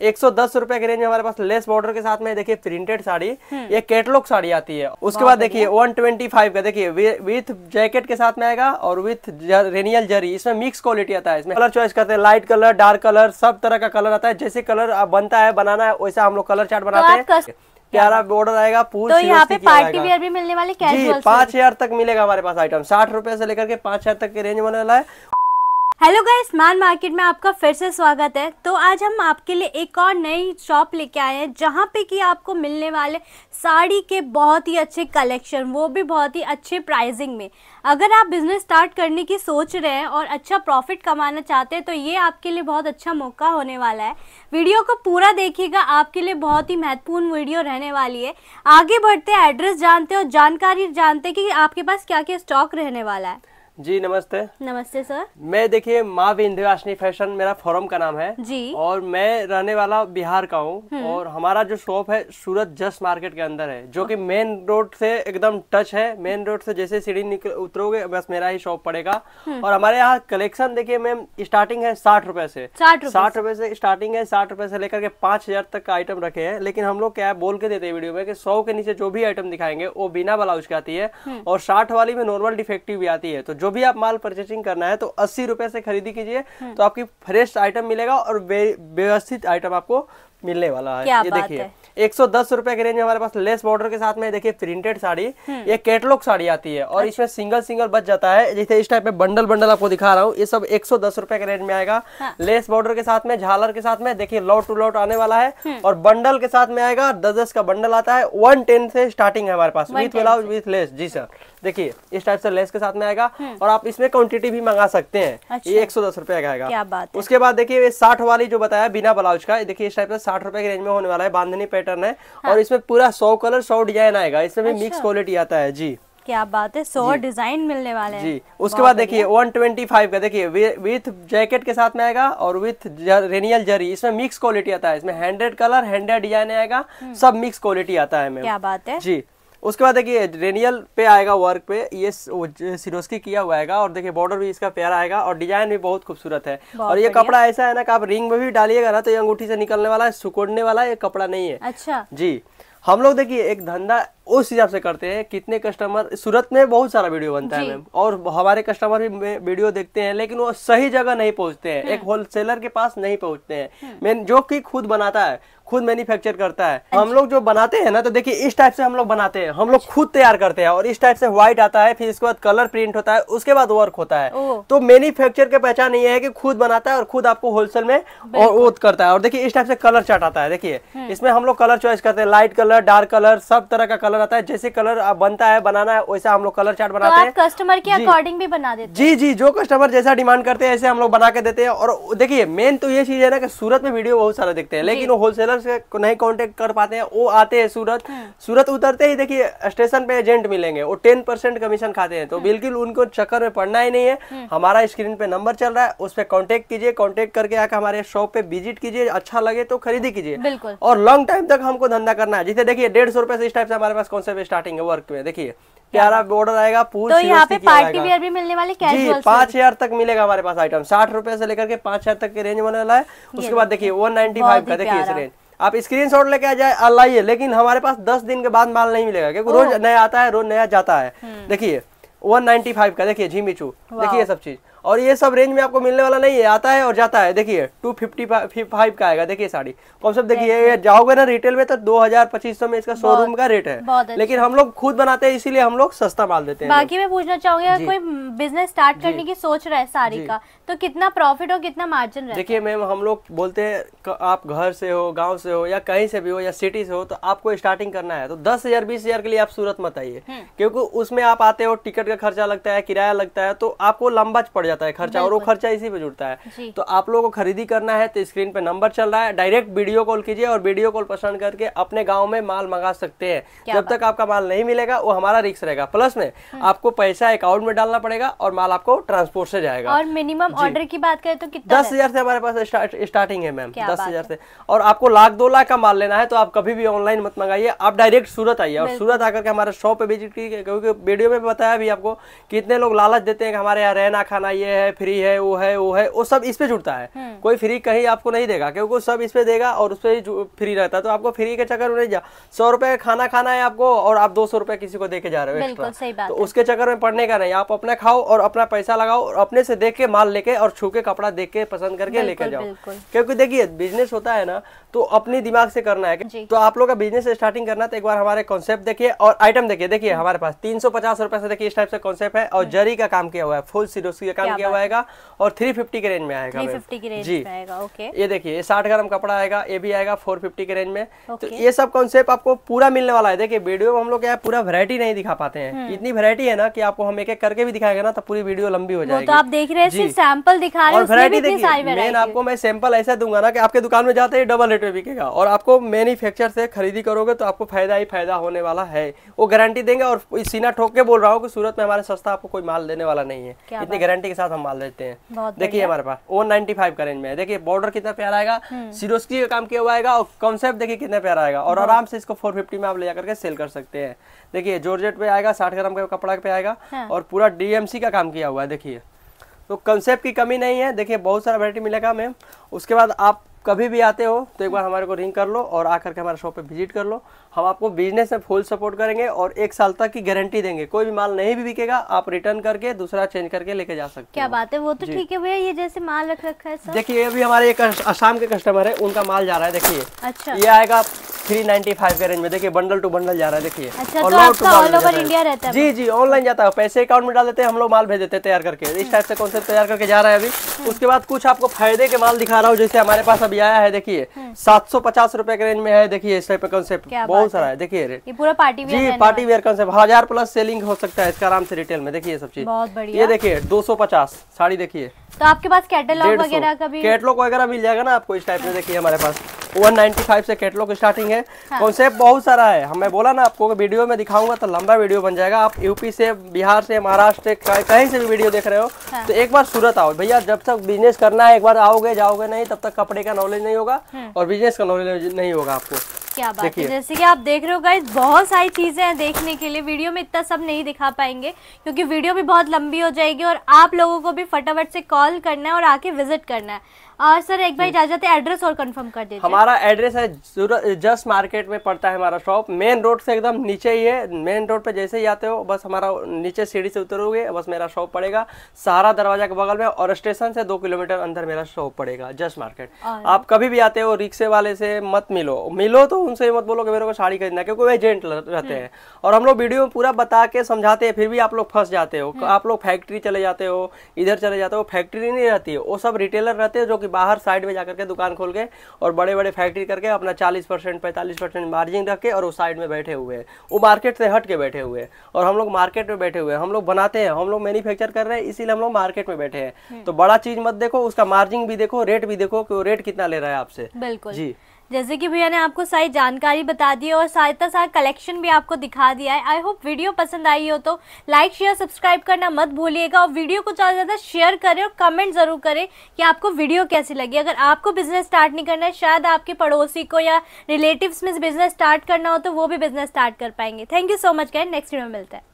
एक सौ दस रुपए की रेंज हमारे पास लेस बॉर्डर के साथ में देखिए प्रिंटेड साड़ी हम्म। ये कैटलॉग साड़ी आती है उसके बाद देखिए वन ट्वेंटी फाइव का देखिए विथ जैकेट के साथ में आएगा और विथ रेनियल जरी इसमें मिक्स क्वालिटी आता है इसमें कलर चॉइस करते हैं लाइट कलर डार्क कलर सब तरह का कलर आता है जैसे कलर बनता है बनाना है वैसा हम लोग कलर चार्ट तो बनाते हैं प्यारा बॉर्डर आएगा पूरा तो यहाँ पे पार्टी वेयर भी मिलने वाले कैजुअल पाँच हजार तक मिलेगा हमारे पास आइटम साठ रुपए से लेकर के पाँच हजार तक के रेंज बने वाला है हेलो गाय स्मार मार्केट में आपका फिर से स्वागत है तो आज हम आपके लिए एक और नई शॉप लेके आए हैं जहाँ पे कि आपको मिलने वाले साड़ी के बहुत ही अच्छे कलेक्शन वो भी बहुत ही अच्छे प्राइसिंग में अगर आप बिज़नेस स्टार्ट करने की सोच रहे हैं और अच्छा प्रॉफिट कमाना चाहते हैं तो ये आपके लिए बहुत अच्छा मौका होने वाला है वीडियो को पूरा देखिएगा आपके लिए बहुत ही महत्वपूर्ण वीडियो रहने वाली है आगे बढ़ते एड्रेस जानते और जानकारी जानते कि आपके पास क्या क्या स्टॉक रहने वाला है जी नमस्ते नमस्ते सर मैं देखिए माँ विंध्यवासिनी फैशन मेरा फॉरम का नाम है जी और मैं रहने वाला बिहार का हूँ हम्म। और हमारा जो शॉप है सूरत जस्ट मार्केट के अंदर है जो कि मेन रोड से एकदम टच है मेन रोड से जैसे सीढ़ी निकल उतरोगे बस मेरा ही शॉप पड़ेगा हम्म। और हमारे यहाँ कलेक्शन देखिए मैम स्टार्टिंग है साठ रूपए से साठ रूपए से स्टार्टिंग है साठ रूपए से लेकर के पांच हजार तक का आइटम रखे है लेकिन हम लोग क्या बोल के देते हैं वीडियो में की सौ के नीचे जो भी आइटम दिखाएंगे वो बिना ब्लाउज के आती है हम्म। और साठ वाली में नॉर्मल डिफेक्टिव भी आती है तो जो जो भी आप माल परचेसिंग करना है तो अस्सी रुपए से खरीदी कीजिए हम्म। तो आपकी फ्रेश आइटम मिलेगा और व्यवस्थित आइटम आपको मिलने वाला है ये देखिए एक सौ दस रुपए के रेंज में हमारे पास लेस बॉर्डर के साथ में देखिए प्रिंटेड साड़ी हम्म। ये कैटलॉग साड़ी आती है और अच्छा। इसमें सिंगल सिंगल बच जाता है जैसे इस टाइप में बंडल बंडल आपको दिखा रहा हूँ ये सब एक सौ दस रुपए के रेंज में आएगा हाँ। लेस बॉर्डर के साथ में झालर के साथ में देखिए लॉट टू लॉट आने वाला है हम्म। और बंडल के साथ में आएगा दस दस का बंडल आता है वन टेन से स्टार्टिंग है हमारे पास विथ ब्लाउज विथ लेस जी सर देखिए इस टाइप से लेस के साथ में आएगा हम्म। और आप इसमें क्वांटिटी भी मंगा सकते हैं ये अच्छा। एक सौ दस रुपए का आएगा उसके बाद देखिए साठ वाली जो बताया बिना ब्लाउज का देखिए इस टाइप से साठ रुपए के रेंज में होने वाला है बांधनी पैटर्न है हाँ। और इसमें पूरा सौ कलर सौ डिजाइन आएगा इसमें भी अच्छा। मिक्स क्वालिटी आता है जी क्या बात है सौ डिजाइन मिलने वाले हैं जी उसके बाद देखिए वन ट्वेंटी फाइव का देखिए विथ जैकेट के साथ में आएगा और विथ रेनियल जरी इसमें मिक्स क्वालिटी आता है इसमें हंड्रेड कलर हंड्रेड डिजाइन आएगा हम्म। सब मिक्स क्वालिटी आता है क्या बात है जी उसके बाद देखिए रेनियल पे आएगा वर्क पे ये सिरोस्की किया हुआ आएगा और देखिए बॉर्डर भी इसका प्यारा आएगा और डिजाइन भी बहुत खूबसूरत है और ये कपड़ा ऐसा है ना कि आप रिंग में भी डालिएगा ना तो ये अंगूठी से निकलने वाला है सुकोड़ने वाला ये कपड़ा नहीं है अच्छा जी हम लोग देखिए एक धंधा उस हिसाब से करते हैं कितने कस्टमर सूरत में बहुत सारा वीडियो बनता है मैम और हमारे कस्टमर भी वीडियो देखते हैं लेकिन वो सही जगह नहीं पहुंचते हैं हम्म। एक होलसेलर के पास नहीं पहुंचते हैं मैं हम्म। जो कि खुद बनाता है खुद मैन्युफैक्चर करता है हाँ हम लोग जो बनाते हैं ना तो देखिए इस टाइप से हम लोग बनाते हैं हम लोग अच्छा। खुद तैयार करते हैं और इस टाइप से व्हाइट आता है फिर इसके बाद कलर प्रिंट होता है उसके बाद वर्क होता है तो मैन्युफैक्चर की पहचान ये है कि खुद बनाता है और खुद आपको होलसेल में और वो करता है और देखिए इस टाइप से कलर चार्ट आता है देखिए हाँ। इसमें हम लोग कलर चॉइस करते हैं लाइट कलर डार्क कलर सब तरह का कलर आता है जैसे कलर बनता है बनाना है वैसा हम लोग कलर चार्ट तो बनाते हैं कस्टमर के अकॉर्डिंग भी बना देते जी जी जो कस्टमर जैसा डिमांड करते हैं ऐसे हम लोग बना के देते हैं और देखिए मेन तो ये चीज है ना कि सूरत में वीडियो बहुत सारा देखते हैं लेकिन वो होलसेलर ड्राइवर से नहीं कांटेक्ट कर पाते हैं वो आते हैं सूरत हाँ। सूरत उतरते ही देखिए स्टेशन पे एजेंट मिलेंगे वो टेन परसेंट कमीशन खाते हैं तो हाँ। बिल्कुल उनको चक्कर में पड़ना ही नहीं है हाँ। हमारा स्क्रीन पे नंबर चल रहा है उस पर कॉन्टेक्ट कीजिए कॉन्टेक्ट करके आकर हमारे शॉप पे विजिट कीजिए अच्छा लगे तो खरीदी कीजिए और लॉन्ग टाइम तक हमको धंधा करना है जिसे देखिए डेढ़ सौ रुपए से इस टाइप से हमारे पास कौन से स्टार्टिंग है वर्क में देखिए प्यारा बॉर्डर आएगा पूरा तो यहाँ पे पार्टी वेयर भी मिलने वाले जी पांच हजार तक मिलेगा हमारे पास आइटम साठ रुपए से लेकर के पांच हजार तक के रेंज होने वाला है उसके बाद देखिए वन नाइनटी फाइव का देखिए इस रेंज आप स्क्रीन शॉट लेके आ जाए लाइए लेकिन हमारे पास दस दिन के बाद माल नहीं मिलेगा क्योंकि रोज नया आता है रोज नया जाता है हम्म। देखिए 195 का देखिए झीमी चू देखिए सब चीज और ये सब रेंज में आपको मिलने वाला नहीं है आता है और जाता है देखिए टू फिफ्टी फाइव का आएगा देखिए साड़ी सब देखिए जाओगे ना रिटेल में तो दो हजार पच्चीस सौ में इसका शोरूम का रेट है अच्छा। लेकिन हम लोग खुद बनाते हैं इसीलिए हम लोग सस्ता माल देते हैं बाकी मैं पूछना चाहूंगी कोई बिजनेस स्टार्ट करने की सोच रहा है साड़ी का तो कितना प्रॉफिट और कितना मार्जिन देखिए मैम हम लोग बोलते हैं आप घर से हो गाँव से हो या कहीं से भी हो या सिटी से हो तो आपको स्टार्टिंग करना है तो दस हजार बीस हजार के लिए आप सूरत मत आइए हम्म। क्योंकि उसमें आप आते हो टिकट का खर्चा लगता है किराया लगता है तो आपको लंबा पड़े जाता है खर्चा और वो खर्चा इसी पे जुड़ता है तो आप लोगों को खरीदी करना है तो स्क्रीन पे नंबर चल रहा है डायरेक्ट वीडियो कॉल कीजिए और वीडियो कॉल पसंद करके अपने गाँव में माल मंगा सकते हैं जब तक आपका माल नहीं मिलेगा वो हमारा रिक्स रहेगा प्लस में हम्म। आपको पैसा अकाउंट में डालना पड़ेगा और माल आपको ट्रांसपोर्ट से जाएगा और मिनिमम ऑर्डर की बात करें तो दस हजार से हमारे पास स्टार्टिंग है मैम दस हजार से और आपको लाख दो लाख का माल लेना है तो आप कभी भी ऑनलाइन मत मंगाइए आप डायरेक्ट सूरत आइए और सूरत आकर के हमारे शॉप पे विजिट कीजिए क्योंकि वीडियो में भी बताया भी आपको कितने लोग लालच देते हैं कि हमारे यहाँ रहना खाना ये है फ्री है वो है वो है वो सब इस पे जुड़ता है हम्म। कोई फ्री कहीं आपको नहीं देगा क्योंकि सब इस पे देगा और उस पर फ्री रहता है तो आपको फ्री के चक्कर में नहीं जा सौ रुपए खाना खाना है आपको और आप दो सौ रुपए किसी को दे के जा रहे हो एक्स्ट्रा तो उसके चक्कर में पढ़ने का नहीं आप अपना खाओ और अपना पैसा लगाओ और अपने से देख के माल लेके और छू के कपड़ा देख के पसंद करके लेके जाओ क्योंकि देखिए बिजनेस होता है ना तो अपने दिमाग से करना है तो आप लोग का बिजनेस स्टार्टिंग करना तो एक बार हमारे कॉन्सेप्ट देखिए और आइटम देखिए देखिए हम्म। हमारे पास तीन सौ पचास रुपए से देखिए इस टाइप से कॉन्सेप्ट है और हम्म। जरी का काम किया हुआ है फुल सीरोसी का काम ग्राम की आएगा और थ्री फिफ्टी के रेंज में आएगा थ्री फिफ्टी के रेंज में आएगा ओके ये देखिए ये साठ ग्राम कपड़ा आएगा ये भी आएगा फोर फिफ्टी के रेंज में तो ये सब कॉन्सेप्ट आपको पूरा मिलने वाला है देखिए वीडियो में हम लोग क्या पूरा वैरायटी नहीं दिखा पाते हैं हम्म। इतनी वैरायटी है ना कि आपको हम एक एक करके भी दिखाएंगे ना तो पूरी वीडियो लंबी हो तो जाएगी तो आप देख रहे हैं सैंपल दिखा रहे हैं वैरायटी देखिए मेन आपको मैं सैंपल ऐसा दूंगा ना कि आपके दुकान में जाते ही डबल रेट में बिकेगा और आपको मैन्युफैक्चर से खरीदी करोगे तो आपको फायदा ही फायदा होने वाला है वो गारंटी देंगे और सीना ठोक के बोल रहा हूँ कि सूरत में हमारे सस्ता आपको कोई माल देने वाला नहीं है इतनी गारंटी के साथ हम माल देते हैं देखिए हमारे पास वन नाइनटी फाइव का रेंज में देखिए बॉर्डर कितना प्यारा आएगा सिरोस्की हम्म। का काम किया हुआ आएगा और कॉन्सेप्ट देखिए कितना प्यारा आएगा और आराम से इसको फोर फिफ्टी में आप ले जाकर के सेल कर सकते हैं देखिए जॉर्जेट पे आएगा साठ ग्राम का कपड़ा पे आएगा हाँ। और पूरा डीएमसी का काम किया हुआ है देखिए तो कंसेप्ट की कमी नहीं है देखिए बहुत सारा वेरायटी मिलेगा मैम उसके बाद आप कभी भी आते हो तो एक बार हमारे को रिंग कर लो और आकर के हमारे शॉप पे विजिट कर लो हम आपको बिजनेस में फुल सपोर्ट करेंगे और एक साल तक की गारंटी देंगे कोई भी माल नहीं भी बिकेगा आप रिटर्न करके दूसरा चेंज करके लेके जा सकते क्या बात है वो तो ठीक है भैया ये जैसे माल रख रखा है देखिए अभी हमारे एक असम के कस्टमर है उनका माल जा रहा है देखिए अच्छा ये आएगा थ्री नाइन्टी फाइव के रेंज में देखिए बंडल टू बंडल जा रहा है देखिए अच्छा, तो जी जी ऑनलाइन जाता है पैसे अकाउंट में डाल देते हैं हम लोग माल भेज देते हैं तैयार करके इस टाइप से कॉन्सेप्ट तैयार करके जा रहा है अभी हम्म। उसके बाद कुछ आपको फायदे के माल दिखा रहा हूँ जैसे हमारे पास अभी आया है देखिए हम्म। सात सौ पचास रुपए के रेंज में है देखिए इस टाइप का कॉन्सेप्ट बहुत सारा है देखिए रेट पूरा पार्टी जी पार्टी वेयर कॉन्सेप्ट हजार प्लस सेलिंग हो सकता है इसका आराम से रिटेल में देखिए सब चीज ये देखिए दो सौ पचास साड़ी देखिए तो आपके पास कैटलॉग वगैरह का भी कैटलॉग वगैरह मिल जाएगा ना आपको इस टाइप में देखिए हमारे पास 195 से कैटलॉग स्टार्टिंग है कॉन्सेप्ट हाँ। बहुत सारा है हमें बोला ना आपको वीडियो में दिखाऊंगा तो लंबा वीडियो बन जाएगा आप यूपी से बिहार से महाराष्ट्र से कहीं से भी वीडियो देख रहे हो हाँ। तो एक बार सूरत आओ भैया जब तक बिजनेस करना है एक बार आओगे जाओगे नहीं तब तक कपड़े का नॉलेज नहीं होगा हाँ। और बिजनेस का नॉलेज नहीं होगा आपको क्या बात है जैसे कि आप देख रहे हो गाइज बहुत सारी चीजें हैं देखने के लिए वीडियो में इतना सब नहीं दिखा पाएंगे क्योंकि वीडियो भी बहुत लंबी हो जाएगी और आप लोगों को भी फटाफट से कॉल करना है और आके विजिट करना है और सर एक बार जाते एड्रेस और कंफर्म कर दीजिए हमारा एड्रेस है जस्ट मार्केट में पड़ता है हमारा शॉप मेन रोड से एकदम नीचे ही है मेन रोड पे जैसे ही आते हो बस हमारा नीचे सीढ़ी से उतरोगे बस मेरा शॉप पड़ेगा सारा दरवाजा के बगल में और स्टेशन से दो किलोमीटर अंदर मेरा शॉप पड़ेगा जस्ट मार्केट आप कभी भी आते हो रिक्शे वाले से मत मिलो मिलो तो उनसे मत बोलो कि मेरे को साड़ी खरीदना क्योंकि वो एजेंट रहते हम्म। हैं और हम लोग वीडियो में पूरा बता के समझाते हैं फिर भी आप लोग फंस जाते हो हम्म। आप लोग फैक्ट्री चले जाते हो इधर चले जाते हो फैक्ट्री नहीं रहती है वो सब रिटेलर रहते हैं जो कि बाहर साइड में जाकर के दुकान खोल के और बड़े बड़े फैक्ट्री करके अपना चालीस परसेंट पैंतालीस परसेंट मार्जिन रख के और उस साइड में बैठे हुए हैं वो मार्केट से हट के बैठे हुए हैं और हम लोग मार्केट में बैठे हुए हैं हम लोग बनाते हैं हम लोग मैन्युफैक्चर कर रहे हैं इसीलिए हम लोग मार्केट में बैठे हैं हम्म। तो बड़ा चीज मत देखो उसका मार्जिन भी देखो रेट भी देखो कि वो रेट कितना ले रहा है आपसे बिल्कुल जी जैसे कि भैया ने आपको सारी जानकारी बता दी है और सहायता सारा कलेक्शन भी आपको दिखा दिया है आई होप वीडियो पसंद आई हो तो लाइक शेयर सब्सक्राइब करना मत भूलिएगा और वीडियो को ज़्यादा से ज़्यादा शेयर करें और कमेंट ज़रूर करें कि आपको वीडियो कैसी लगी अगर आपको बिजनेस स्टार्ट नहीं करना है शायद आपके पड़ोसी को या रिलेटिव्स में बिजनेस स्टार्ट करना हो तो वो भी बिजनेस स्टार्ट कर पाएंगे thank you so much can next video मिलता है